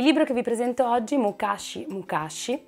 Il libro che vi presento oggi, Mukashi Mukashi,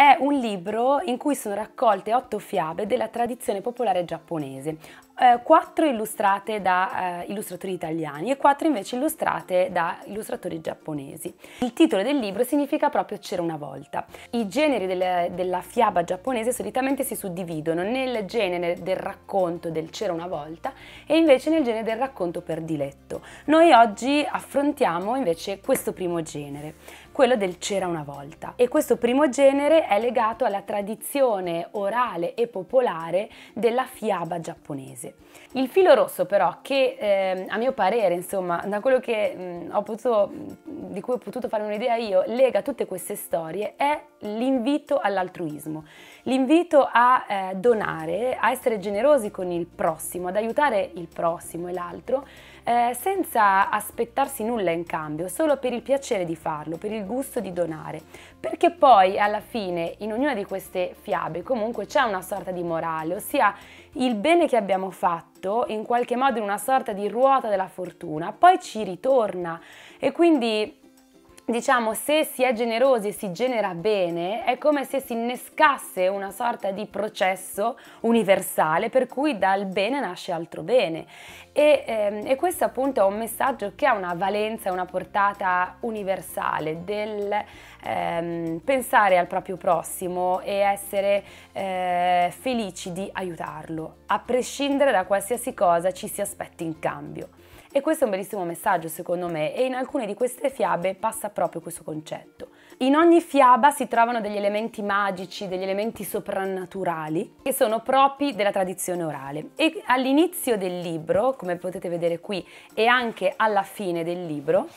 è un libro in cui sono raccolte otto fiabe della tradizione popolare giapponese, eh, quattro illustrate da eh, illustratori italiani e quattro invece illustrate da illustratori giapponesi. Il titolo del libro significa proprio C'era una volta. I generi delle, della fiaba giapponese solitamente si suddividono nel genere del racconto del C'era una volta e invece nel genere del racconto per diletto. Noi oggi affrontiamo invece questo primo genere quello del C'era una volta. E questo primo genere è legato alla tradizione orale e popolare della fiaba giapponese. Il filo rosso però che eh, a mio parere, insomma, da quello che mh, mm, ho potuto, mm, di cui ho potuto fare un'idea io, lega tutte queste storie è l'invito all'altruismo, l'invito a eh, donare, a essere generosi con il prossimo, ad aiutare il prossimo e l'altro eh, senza aspettarsi nulla in cambio, solo per il piacere di farlo, per il gusto di donare. Perché poi alla fine in ognuna di queste fiabe comunque c'è una sorta di morale, ossia il bene che abbiamo fatto in qualche modo in una sorta di ruota della fortuna, poi ci ritorna e quindi diciamo, se si è generosi e si genera bene, è come se si innescasse una sorta di processo universale per cui dal bene nasce altro bene. E, ehm, e questo appunto è un messaggio che ha una valenza, una portata universale del ehm, pensare al proprio prossimo e essere eh, felici di aiutarlo, a prescindere da qualsiasi cosa ci si aspetti in cambio. E questo è un bellissimo messaggio secondo me e in alcune di queste fiabe passa proprio questo concetto. In ogni fiaba si trovano degli elementi magici, degli elementi soprannaturali che sono propri della tradizione orale e all'inizio del libro, come potete vedere qui, e anche alla fine del libro,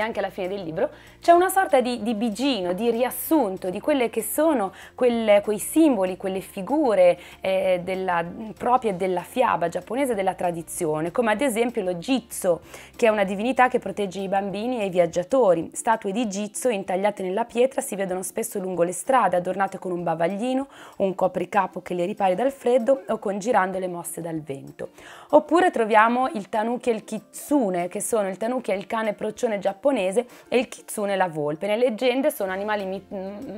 e anche alla fine del libro, c'è una sorta di, di bigino, di riassunto di quelle che sono quelle, quei simboli, quelle figure eh, della, proprie della fiaba giapponese, della tradizione, come ad esempio lo Jitsu, che è una divinità che protegge i bambini e i viaggiatori. Statue di Jitsu intagliate nella pietra si vedono spesso lungo le strade, adornate con un bavaglino, un copricapo che le ripari dal freddo o con girandole mosse dal vento. Oppure troviamo il tanuki e il kitsune, che sono il tanuki e il cane procione giapponese giapponese e il kitsune la volpe. Le leggende sono animali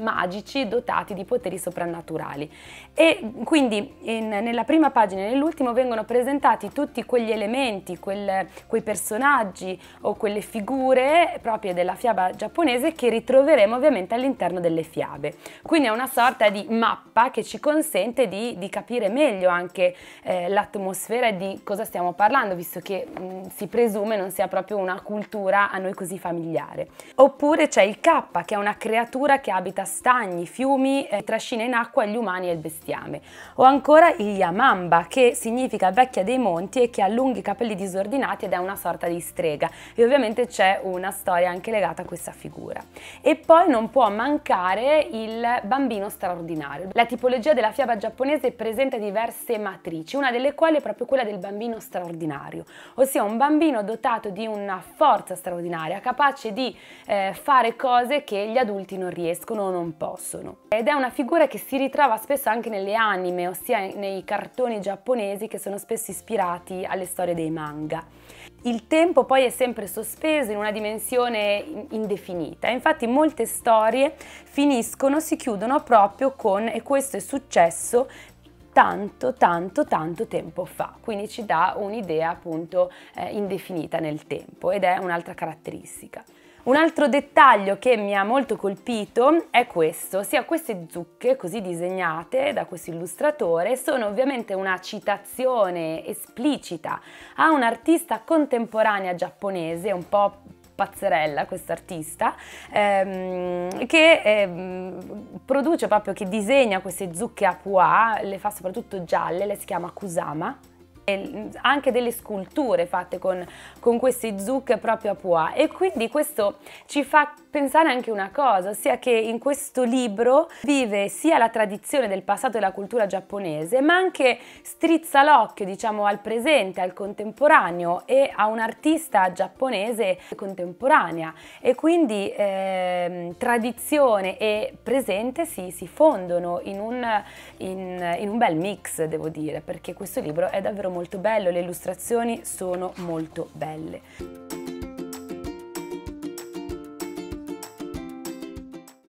magici dotati di poteri soprannaturali. E quindi in, nella prima pagina e nell'ultimo vengono presentati tutti quegli elementi, quel, quei personaggi o quelle figure proprie della fiaba giapponese che ritroveremo ovviamente all'interno delle fiabe. Quindi è una sorta di mappa che ci consente di, di capire meglio anche eh, l'atmosfera e di cosa stiamo parlando, visto che mh, mm, si presume non sia proprio una cultura a noi così familiare. Oppure c'è il K che è una creatura che abita stagni, fiumi, eh, trascina in acqua gli umani e il bestiame. O ancora il Yamamba che significa vecchia dei monti e che ha lunghi capelli disordinati ed è una sorta di strega e ovviamente c'è una storia anche legata a questa figura. E poi non può mancare il bambino straordinario. La tipologia della fiaba giapponese presenta diverse matrici, una delle quali è proprio quella del bambino straordinario, ossia un bambino dotato di una forza straordinaria capace di eh, fare cose che gli adulti non riescono o non possono. Ed è una figura che si ritrova spesso anche nelle anime, ossia nei cartoni giapponesi che sono spesso ispirati alle storie dei manga. Il tempo poi è sempre sospeso in una dimensione indefinita, infatti molte storie finiscono, si chiudono proprio con, e questo è successo, tanto, tanto, tanto tempo fa, quindi ci dà un'idea appunto eh, indefinita nel tempo ed è un'altra caratteristica. Un altro dettaglio che mi ha molto colpito è questo, ossia queste zucche così disegnate da questo illustratore sono ovviamente una citazione esplicita a un'artista contemporanea giapponese, un po' pazzerella, quest'artista, ehm, che ehm, produce proprio, che disegna queste zucche a pois, le fa soprattutto gialle, le si chiama Kusama anche delle sculture fatte con, con questi zuc proprio a Pois e quindi questo ci fa pensare anche una cosa, ossia che in questo libro vive sia la tradizione del passato e la cultura giapponese, ma anche strizza l'occhio, diciamo, al presente, al contemporaneo e a un'artista giapponese contemporanea e quindi eh, tradizione e presente si, si fondono in un, in, in un bel mix, devo dire, perché questo libro è davvero molto bello, le illustrazioni sono molto belle.